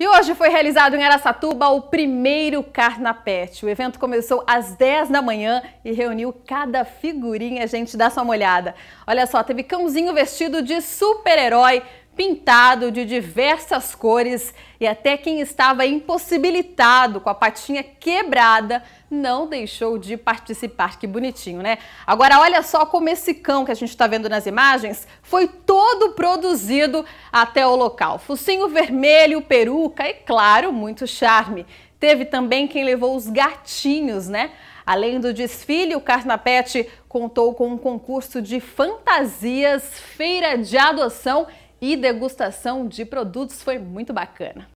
E hoje foi realizado em Aracatuba o primeiro Carnapet. O evento começou às 10 da manhã e reuniu cada figurinha, gente, dá só uma olhada. Olha só, teve cãozinho vestido de super-herói, pintado de diversas cores e até quem estava impossibilitado com a patinha quebrada não deixou de participar. Que bonitinho, né? Agora olha só como esse cão que a gente está vendo nas imagens foi todo produzido até o local. Focinho vermelho, peruca e claro, muito charme. Teve também quem levou os gatinhos, né? Além do desfile, o Carnapete contou com um concurso de fantasias, feira de adoção e degustação de produtos foi muito bacana.